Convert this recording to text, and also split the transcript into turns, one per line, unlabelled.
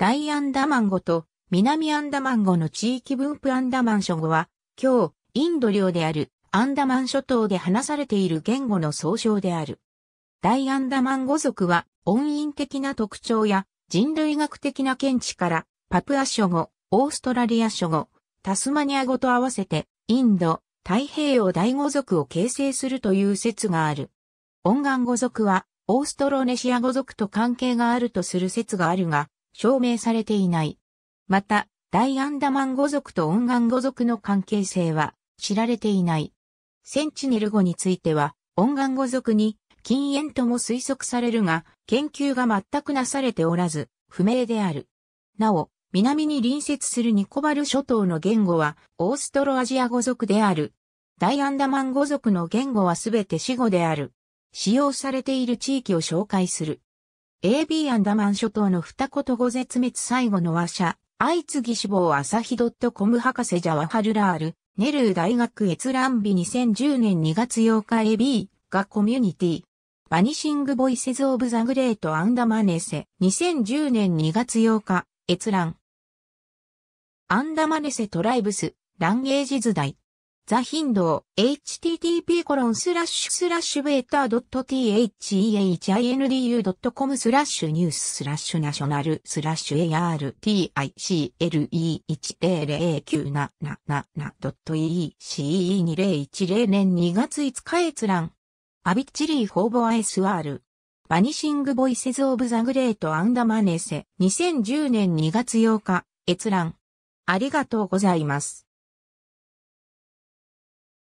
大アンダマン語と南アンダマン語の地域分布アンダマン諸語は、今日、インド領であるアンダマン諸島で話されている言語の総称である。大アンダマン語族は、音韻的な特徴や人類学的な見地から、パプア諸語、オーストラリア諸語、タスマニア語と合わせて、インド、太平洋大語族を形成するという説がある。音願語族は、オーストロネシア語族と関係があるとする説があるが、証明されていない。また、大アンダマン語族と音ン語族の関係性は知られていない。センチネル語については、音ン語族に禁煙とも推測されるが、研究が全くなされておらず、不明である。なお、南に隣接するニコバル諸島の言語は、オーストロアジア語族である。大アンダマン語族の言語はすべて死語である。使用されている地域を紹介する。AB アンダマン諸島の二言語絶滅最後の話者、相次ぎ死亡朝日ドットコム博士ジャワハルラール、ネルー大学閲覧日2010年2月8日 AB がコミュニティ。バニシング・ボイセズ・オブ・ザ・グレート・アンダマネセ、2010年2月8日、閲覧。アンダマネセ・トライブス、ランゲージズ大。ザ・ヒンドウ、http コロンスラッシュスラッシュベータ .thindu.com スラッシュニューススラッシュナショナルスラッシュ article1009777.ece2010 年2月5日閲覧。アビッチリー・フォーボア SR。バニシング・ボイセズ・オブ・ザ・グレート・アンダ・マネセ。2010年2月8日。閲覧。ありがとうございます。